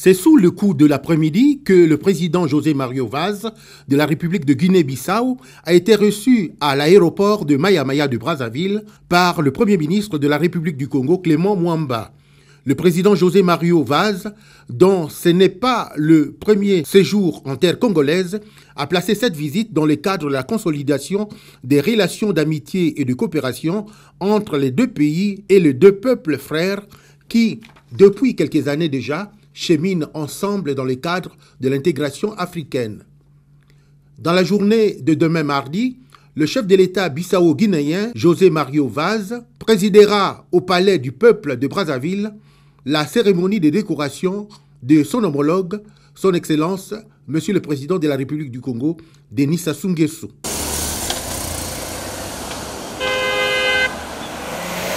C'est sous le coup de l'après-midi que le président José Mario Vaz de la République de Guinée-Bissau a été reçu à l'aéroport de Mayamaya de Brazzaville par le Premier ministre de la République du Congo, Clément Mwamba. Le président José Mario Vaz, dont ce n'est pas le premier séjour en terre congolaise, a placé cette visite dans le cadre de la consolidation des relations d'amitié et de coopération entre les deux pays et les deux peuples frères qui, depuis quelques années déjà, cheminent ensemble dans le cadre de l'intégration africaine. Dans la journée de demain mardi, le chef de l'État bissau-guinéen, José Mario Vaz, présidera au Palais du Peuple de Brazzaville la cérémonie de décoration de son homologue, son Excellence, Monsieur le Président de la République du Congo, Denis Sassou